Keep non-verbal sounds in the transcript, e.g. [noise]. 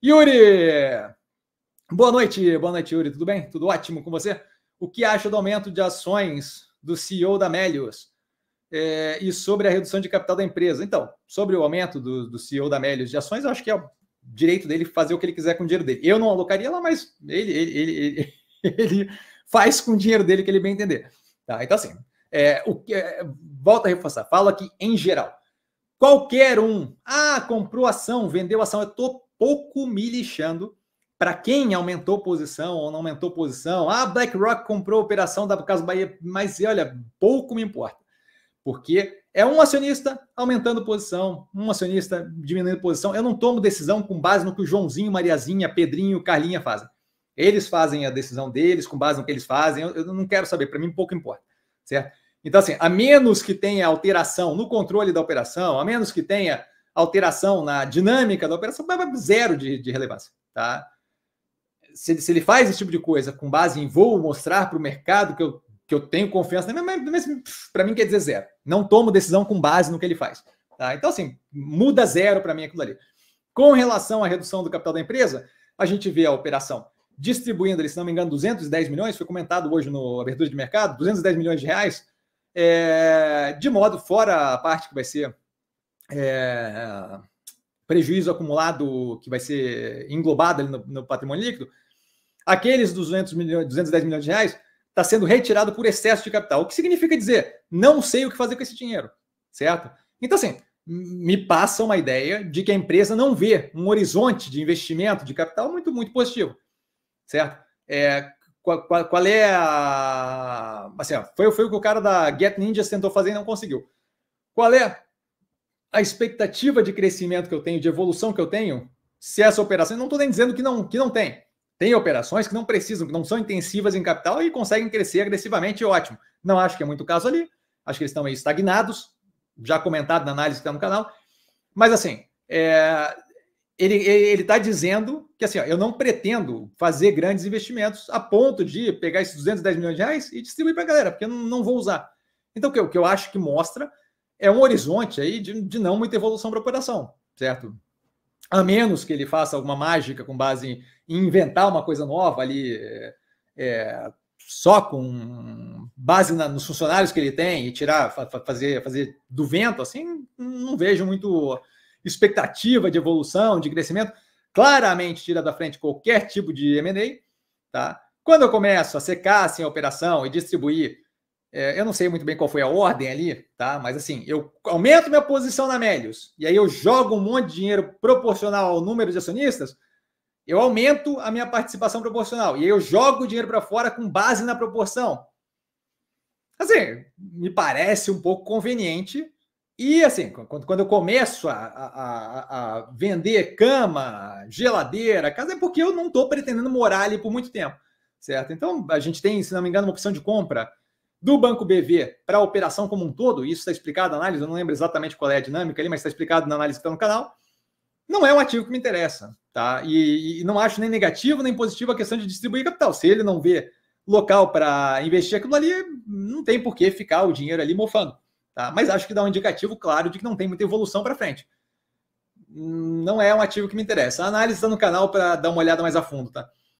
Yuri! Boa noite, boa noite, Yuri. Tudo bem? Tudo ótimo com você? O que acha do aumento de ações do CEO da Melius? É, e sobre a redução de capital da empresa. Então, sobre o aumento do, do CEO da Melius de ações, eu acho que é o direito dele fazer o que ele quiser com o dinheiro dele. Eu não alocaria lá, mas ele, ele, ele, ele [laughs] faz com o dinheiro dele que ele bem entender. Tá? Então, assim, é, o que, é, volta a reforçar, falo aqui em geral. Qualquer um. Ah, comprou ação, vendeu ação. Eu estou pouco me lixando para quem aumentou posição ou não aumentou posição. Ah, BlackRock comprou a operação da Casa Bahia, mas olha, pouco me importa. Porque é um acionista aumentando posição, um acionista diminuindo posição. Eu não tomo decisão com base no que o Joãozinho, Mariazinha, Pedrinho, Carlinha fazem. Eles fazem a decisão deles com base no que eles fazem. Eu, eu não quero saber, para mim pouco importa, certo? Então, assim, a menos que tenha alteração no controle da operação, a menos que tenha alteração na dinâmica da operação, zero de, de relevância, tá? Se, se, ele faz esse tipo de coisa com base em vou mostrar para o mercado que eu, que eu tenho confiança, para mim quer dizer zero. Não tomo decisão com base no que ele faz. Tá? Então, assim, muda zero para mim aquilo ali. Com relação à redução do capital da empresa, a gente vê a operação distribuindo, se não me engano, 210 milhões, foi comentado hoje no abertura de mercado, 210 milhões de reais é, de modo, fora a parte que vai ser é, prejuízo acumulado, que vai ser englobado no, no, patrimônio líquido, aqueles 200 milhões, 210 milhões de reais está sendo retirado por excesso de capital. O que significa dizer, não sei o que fazer com esse dinheiro, certo? Então, assim, me passa uma ideia de que a empresa não vê um horizonte de investimento de capital muito, muito positivo, certo? É, qual, qual, qual, é a. Assim, foi, foi o que o cara da Get Ninja tentou fazer e não conseguiu. Qual é a expectativa de crescimento que eu tenho, de evolução que eu tenho, se essa operação. Eu não estou nem dizendo que não, que não tem. Tem operações que não precisam, que não são intensivas em capital e conseguem crescer agressivamente, ótimo. Não acho que é muito o caso ali. Acho que eles estão aí estagnados, já comentado na análise que está no canal. Mas assim, é, ele está dizendo que assim, ó, eu não pretendo fazer grandes investimentos a ponto de pegar esses 210 milhões de reais e distribuir para a galera, porque eu não, não vou usar. Então, o que, o que eu acho que mostra é um horizonte aí de, de não muita evolução para a operação, certo? A menos que ele faça alguma mágica com base em, em inventar uma coisa nova ali, é, é só com base na, nos funcionários que ele tem e tirar, fa, fazer, fazer do vento, assim, não vejo muito expectativa de evolução, de crescimento, claramente tira da frente qualquer tipo de M&A, tá? Quando eu começo a secar assim, a operação e distribuir, é, eu não sei muito bem qual foi a ordem ali, tá? Mas assim, eu aumento minha posição na Melius e aí eu jogo um monte de dinheiro proporcional ao número de acionistas, eu aumento a minha participação proporcional e aí eu jogo o dinheiro para fora com base na proporção. Assim, me parece um pouco conveniente e assim, quando, eu começo a, a, a, vender cama, geladeira, casa, é porque eu não estou pretendendo morar ali por muito tempo, certo? Então, a gente tem, se não me engano, uma opção de compra do Banco BV para a operação como um todo, isso está explicado na análise, eu não lembro exatamente qual é a dinâmica ali, mas está explicado na análise que está no canal, não é um ativo que me interessa, tá? E, e não acho nem negativo nem positivo a questão de distribuir capital. Se ele não vê local para investir aquilo ali, não tem por que ficar o dinheiro ali mofando. Tá? Mas acho que dá um indicativo claro de que não tem muita evolução para frente. Hum, não é um ativo que me interessa. A análise está no canal para dar uma olhada mais a fundo, tá?